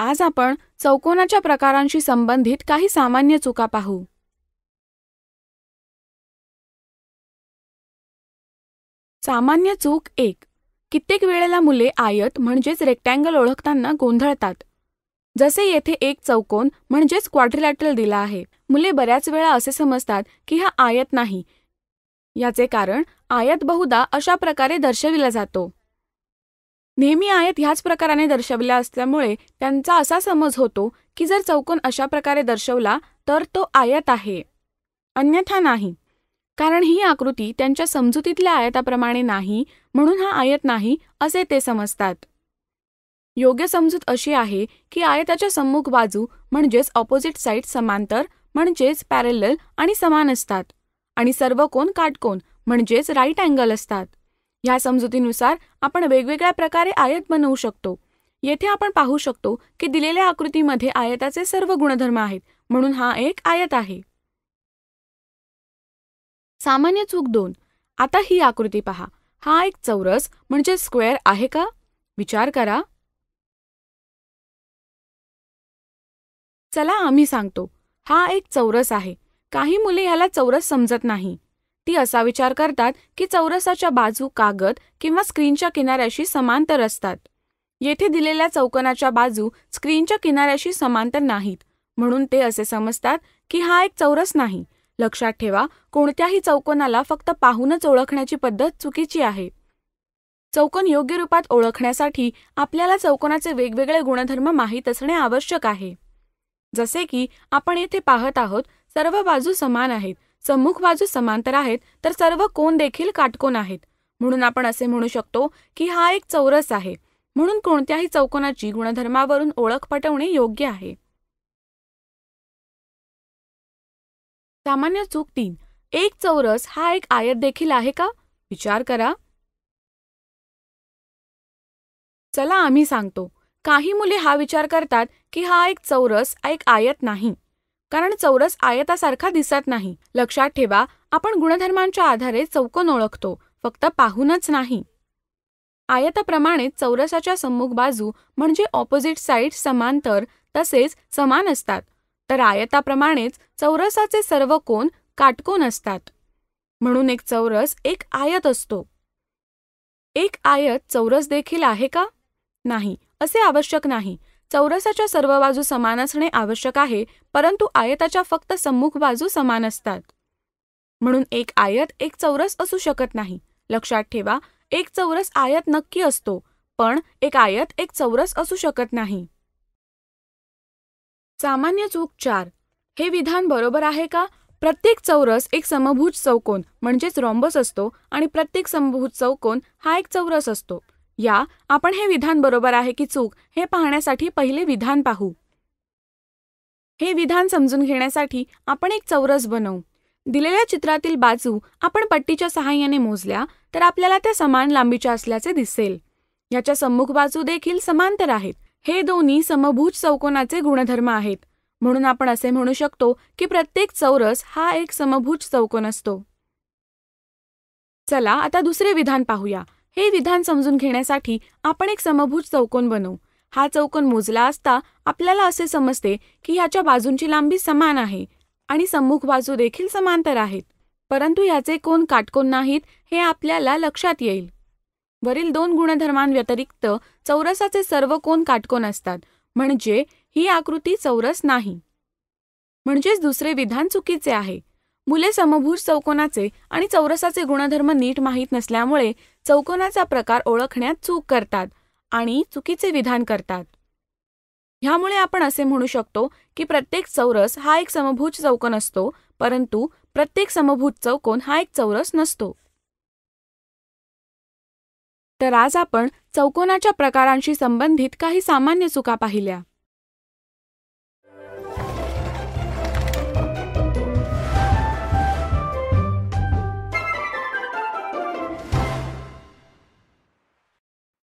आज आपण चौकोनाच्या प्रकारांशी संबंधित काही सामान्य चुका पाहू सामान्य चूक एक कित्येक वेळेला मुले आयत म्हणजेच रेक्टँगल ओळखताना गोंधळतात जसे येथे एक चौकोन म्हणजेच क्वाड्रिलॅटल दिला आहे मुले बऱ्याच वेळा असे समजतात की हा आयत नाही याचे कारण आयत बहुधा अशा प्रकारे दर्शविला जातो नेहमी आयत ह्याच प्रकाराने दर्शवल्या असल्यामुळे त्यांचा असा समज होतो की जर चौकोन अशा प्रकारे दर्शवला तर तो आयत आहे अन्यथा नाही कारण ही आकृती त्यांच्या समजुतीतल्या आयताप्रमाणे नाही म्हणून हा आयत नाही असे ते समजतात योग्य समजूत अशी आहे की आयताच्या सम्मुख बाजू म्हणजेच ऑपोजिट साईड समांतर म्हणजेच पॅरेलल आणि समान असतात आणि सर्व कोण काटकोन म्हणजेच राईट अँगल असतात ह्या समजुतीनुसार आपण वेगवेगळ्या प्रकारे आयत बनवू शकतो येथे आपण पाहू शकतो की दिलेल्या आकृतीमध्ये आयताचे सर्व गुणधर्म आहेत म्हणून हा एक आयत आहे सामान्य चूक दोन आता ही आकृती पहा हा एक चौरस म्हणजे स्क्वेअर आहे का विचार करा चला आम्ही सांगतो हा एक चौरस आहे काही मुले याला चौरस समजत नाही व्यक्ती असा विचार करतात की चौरसाच्या बाजू कागद किंवा स्क्रीनच्या किनाऱ्याशी समांतर असतात येथे दिलेल्या चौकोनाच्या बाजू स्क्रीनच्या किनाऱ्याशी समांतर नाहीत म्हणून ते असे समजतात की हा एक चौरस नाही लक्षात ठेवा कोणत्याही चौकोनाला फक्त पाहूनच ओळखण्याची पद्धत चुकीची आहे चौकोन योग्य रूपात ओळखण्यासाठी आपल्याला चौकोनाचे वेगवेगळे गुणधर्म माहीत असणे आवश्यक आहे जसे की आपण येथे पाहत आहोत सर्व बाजू समान आहेत सम्मुख बाजू समांतर आहेत तर सर्व कोण देखील काटकोन आहेत म्हणून आपण असे म्हणू शकतो की हा एक चौरस आहे म्हणून कोणत्याही चौकोनाची गुणधर्मावरून ओळख पटवणे योग्य आहे सामान्य चूक तीन एक चौरस हा एक आयत देखील आहे का विचार करा चला आम्ही सांगतो काही मुले हा विचार करतात की हा एक चौरस एक आयत नाही कारण चौरस आयतासारखा दिसत नाही लक्षात ठेवा आपण गुणधर्मांच्या आधारे चौकोन ओळखतो फक्त पाहूनच नाही आयताप्रमाणे चौरसाच्या सम्मुख बाजू म्हणजे ऑपोजिट साईड समांतर तसेच समान असतात तर आयताप्रमाणेच चौरसाचे सर्व कोन काटकोन असतात म्हणून एक चौरस एक आयत असतो एक आयत चौरस देखील आहे का नाही असे आवश्यक नाही चौरसाच्या सर्व बाजू समान असणे आवश्यक आहे परंतु आयताच्या फक्त सम्मुख बाजू समान असतात म्हणून एक आयत एक चौरस असू शकत नाही लक्षात ठेवा एक चौरस आयत नक्की असतो पण एक आयत एक चौरस असू शकत नाही सामान्य चूक चार हे विधान बरोबर आहे का प्रत्येक चौरस एक समभुज चौकोन म्हणजेच रॉम्बस असतो आणि प्रत्येक समभुज चौकोन हा एक चौरस असतो या आपण हे विधान बरोबर आहे की चूक हे पाहण्यासाठी पहिले विधान पाहू हे विधान समजून घेण्यासाठी आपण एक चौरस बनवू दिलेल्या चित्रातील बाजू आपण पट्टीच्या सहाय्याने मोजल्या तर आपल्याला त्या समान लांबीच्या असल्याचे दिसेल याच्या सम्मुख बाजू देखील समांतर आहेत हे दोन्ही समभूज चौकोनाचे गुणधर्म आहेत म्हणून आपण असे म्हणू शकतो की प्रत्येक चौरस हा एक समभूज चौकोन असतो चला आता दुसरे विधान पाहूया हे विधान समजून घेण्यासाठी आपण एक समभुज चौकोन बनवू हा चौकोन मोजला असता आपल्याला असे समजते की ह्याच्या बाजूंची लांबी समान आहे आणि सम्मुख बाजू देखील समांतर आहेत परंतु ह्याचे कोण काटकोन नाहीत हे आपल्याला लक्षात येईल वरील दोन गुणधर्मांव्यतिरिक्त चौरसाचे सर्व कोण काटकोन असतात म्हणजे ही आकृती चौरस नाही म्हणजेच दुसरे विधान चुकीचे आहे मुले समभुज चौकोनाचे आणि चौरसाचे गुणधर्म नीट माहीत नसल्यामुळे चौकोनाचा प्रकार ओळखण्यात चूक करतात आणि चुकीचे विधान करतात ह्यामुळे आपण असे म्हणू शकतो की प्रत्येक चौरस हा एक समभुज चौकोन असतो परंतु प्रत्येक समभुज चौकोन हा एक चौरस नसतो तर आज आपण चौकोनाच्या प्रकारांशी संबंधित काही सामान्य चुका पाहिल्या